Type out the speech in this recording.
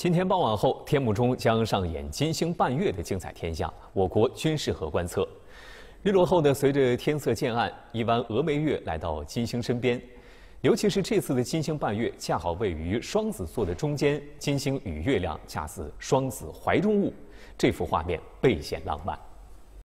今天傍晚后，天幕中将上演金星伴月的精彩天象，我国军事和观测。日落后呢，随着天色渐暗，一弯峨眉月来到金星身边，尤其是这次的金星伴月，恰好位于双子座的中间，金星与月亮恰似双子怀中物，这幅画面倍显浪漫。